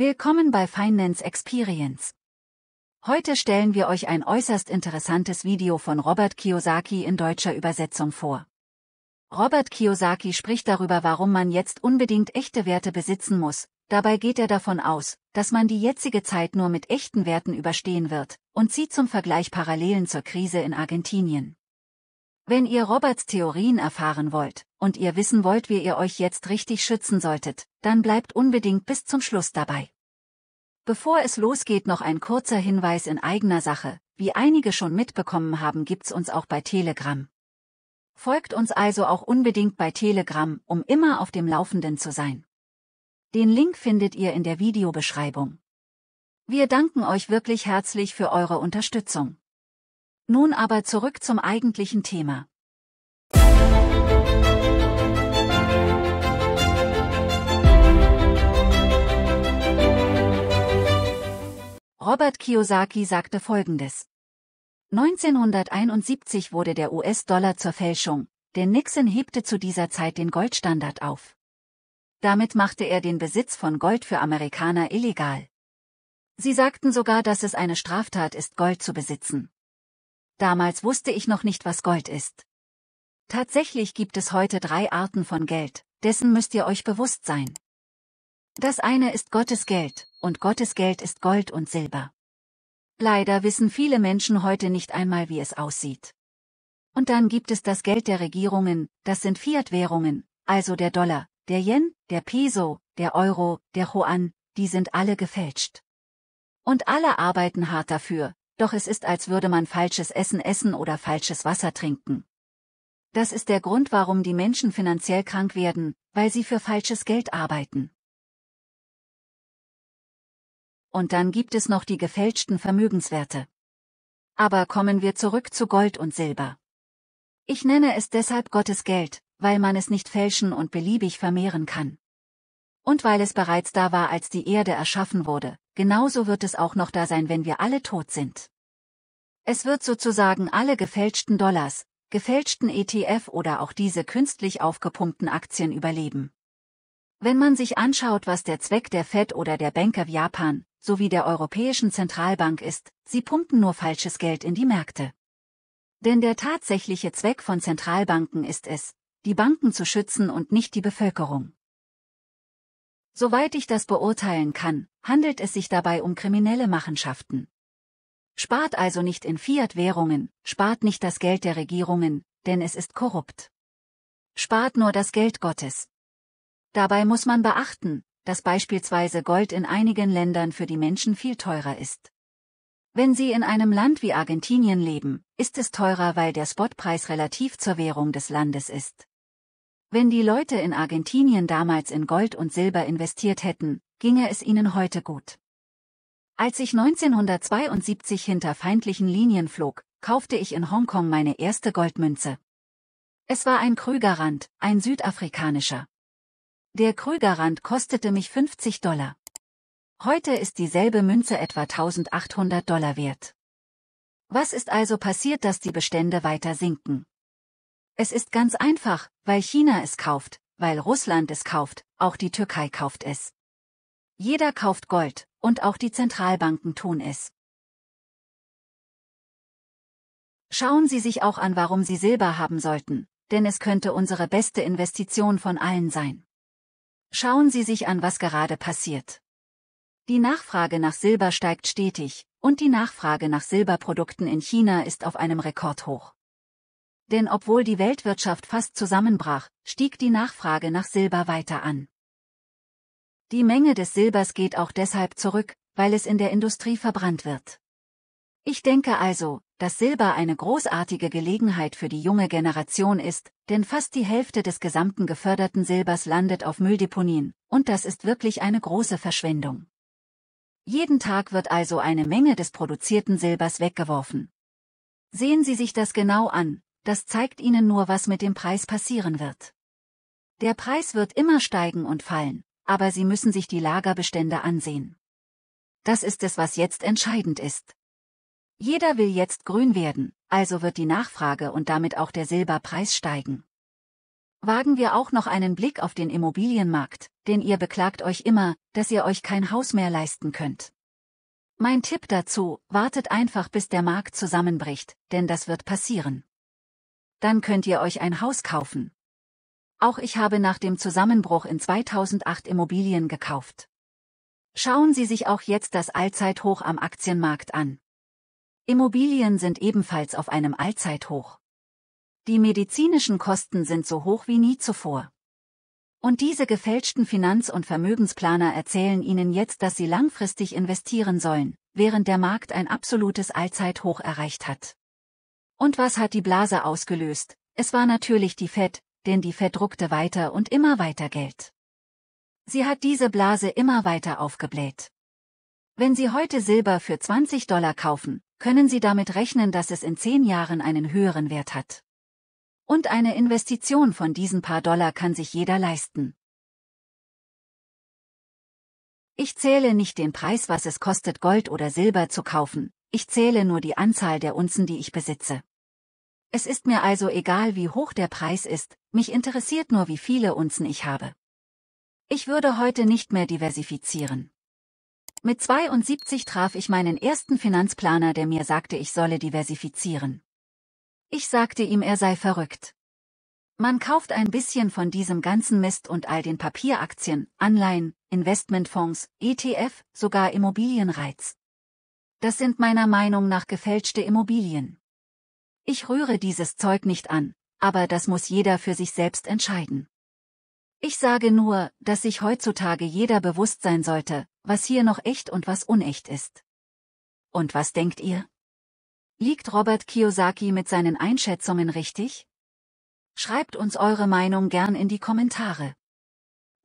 Willkommen bei Finance Experience. Heute stellen wir euch ein äußerst interessantes Video von Robert Kiyosaki in deutscher Übersetzung vor. Robert Kiyosaki spricht darüber, warum man jetzt unbedingt echte Werte besitzen muss, dabei geht er davon aus, dass man die jetzige Zeit nur mit echten Werten überstehen wird, und zieht zum Vergleich Parallelen zur Krise in Argentinien. Wenn ihr Roberts Theorien erfahren wollt und ihr wissen wollt, wie ihr euch jetzt richtig schützen solltet, dann bleibt unbedingt bis zum Schluss dabei. Bevor es losgeht noch ein kurzer Hinweis in eigener Sache, wie einige schon mitbekommen haben gibt's uns auch bei Telegram. Folgt uns also auch unbedingt bei Telegram, um immer auf dem Laufenden zu sein. Den Link findet ihr in der Videobeschreibung. Wir danken euch wirklich herzlich für eure Unterstützung. Nun aber zurück zum eigentlichen Thema. Robert Kiyosaki sagte Folgendes. 1971 wurde der US-Dollar zur Fälschung, denn Nixon hebte zu dieser Zeit den Goldstandard auf. Damit machte er den Besitz von Gold für Amerikaner illegal. Sie sagten sogar, dass es eine Straftat ist, Gold zu besitzen. Damals wusste ich noch nicht, was Gold ist. Tatsächlich gibt es heute drei Arten von Geld, dessen müsst ihr euch bewusst sein. Das eine ist Gottes Geld, und Gottes Geld ist Gold und Silber. Leider wissen viele Menschen heute nicht einmal, wie es aussieht. Und dann gibt es das Geld der Regierungen, das sind Fiat-Währungen, also der Dollar, der Yen, der Peso, der Euro, der Yuan, die sind alle gefälscht. Und alle arbeiten hart dafür, doch es ist als würde man falsches Essen essen oder falsches Wasser trinken. Das ist der Grund, warum die Menschen finanziell krank werden, weil sie für falsches Geld arbeiten. Und dann gibt es noch die gefälschten Vermögenswerte. Aber kommen wir zurück zu Gold und Silber. Ich nenne es deshalb Gottes Geld, weil man es nicht fälschen und beliebig vermehren kann. Und weil es bereits da war, als die Erde erschaffen wurde, genauso wird es auch noch da sein, wenn wir alle tot sind. Es wird sozusagen alle gefälschten Dollars, gefälschten ETF oder auch diese künstlich aufgepumpten Aktien überleben. Wenn man sich anschaut, was der Zweck der Fed oder der Bank of Japan sowie der Europäischen Zentralbank ist, sie pumpen nur falsches Geld in die Märkte. Denn der tatsächliche Zweck von Zentralbanken ist es, die Banken zu schützen und nicht die Bevölkerung. Soweit ich das beurteilen kann, handelt es sich dabei um kriminelle Machenschaften. Spart also nicht in Fiat-Währungen, spart nicht das Geld der Regierungen, denn es ist korrupt. Spart nur das Geld Gottes. Dabei muss man beachten, dass beispielsweise Gold in einigen Ländern für die Menschen viel teurer ist. Wenn Sie in einem Land wie Argentinien leben, ist es teurer, weil der Spotpreis relativ zur Währung des Landes ist. Wenn die Leute in Argentinien damals in Gold und Silber investiert hätten, ginge es ihnen heute gut. Als ich 1972 hinter feindlichen Linien flog, kaufte ich in Hongkong meine erste Goldmünze. Es war ein Krügerrand, ein südafrikanischer. Der Krügerrand kostete mich 50 Dollar. Heute ist dieselbe Münze etwa 1800 Dollar wert. Was ist also passiert, dass die Bestände weiter sinken? Es ist ganz einfach, weil China es kauft, weil Russland es kauft, auch die Türkei kauft es. Jeder kauft Gold, und auch die Zentralbanken tun es. Schauen Sie sich auch an, warum Sie Silber haben sollten, denn es könnte unsere beste Investition von allen sein. Schauen Sie sich an, was gerade passiert. Die Nachfrage nach Silber steigt stetig, und die Nachfrage nach Silberprodukten in China ist auf einem Rekordhoch. Denn obwohl die Weltwirtschaft fast zusammenbrach, stieg die Nachfrage nach Silber weiter an. Die Menge des Silbers geht auch deshalb zurück, weil es in der Industrie verbrannt wird. Ich denke also, dass Silber eine großartige Gelegenheit für die junge Generation ist, denn fast die Hälfte des gesamten geförderten Silbers landet auf Mülldeponien, und das ist wirklich eine große Verschwendung. Jeden Tag wird also eine Menge des produzierten Silbers weggeworfen. Sehen Sie sich das genau an, das zeigt Ihnen nur, was mit dem Preis passieren wird. Der Preis wird immer steigen und fallen, aber Sie müssen sich die Lagerbestände ansehen. Das ist es, was jetzt entscheidend ist. Jeder will jetzt grün werden, also wird die Nachfrage und damit auch der Silberpreis steigen. Wagen wir auch noch einen Blick auf den Immobilienmarkt, denn ihr beklagt euch immer, dass ihr euch kein Haus mehr leisten könnt. Mein Tipp dazu, wartet einfach bis der Markt zusammenbricht, denn das wird passieren dann könnt ihr euch ein Haus kaufen. Auch ich habe nach dem Zusammenbruch in 2008 Immobilien gekauft. Schauen Sie sich auch jetzt das Allzeithoch am Aktienmarkt an. Immobilien sind ebenfalls auf einem Allzeithoch. Die medizinischen Kosten sind so hoch wie nie zuvor. Und diese gefälschten Finanz- und Vermögensplaner erzählen Ihnen jetzt, dass Sie langfristig investieren sollen, während der Markt ein absolutes Allzeithoch erreicht hat. Und was hat die Blase ausgelöst? Es war natürlich die Fett, denn die Fett druckte weiter und immer weiter Geld. Sie hat diese Blase immer weiter aufgebläht. Wenn Sie heute Silber für 20 Dollar kaufen, können Sie damit rechnen, dass es in zehn Jahren einen höheren Wert hat. Und eine Investition von diesen paar Dollar kann sich jeder leisten. Ich zähle nicht den Preis, was es kostet, Gold oder Silber zu kaufen, ich zähle nur die Anzahl der Unzen, die ich besitze. Es ist mir also egal, wie hoch der Preis ist, mich interessiert nur, wie viele Unzen ich habe. Ich würde heute nicht mehr diversifizieren. Mit 72 traf ich meinen ersten Finanzplaner, der mir sagte, ich solle diversifizieren. Ich sagte ihm, er sei verrückt. Man kauft ein bisschen von diesem ganzen Mist und all den Papieraktien, Anleihen, Investmentfonds, ETF, sogar Immobilienreiz. Das sind meiner Meinung nach gefälschte Immobilien. Ich rühre dieses Zeug nicht an, aber das muss jeder für sich selbst entscheiden. Ich sage nur, dass sich heutzutage jeder bewusst sein sollte, was hier noch echt und was unecht ist. Und was denkt ihr? Liegt Robert Kiyosaki mit seinen Einschätzungen richtig? Schreibt uns eure Meinung gern in die Kommentare.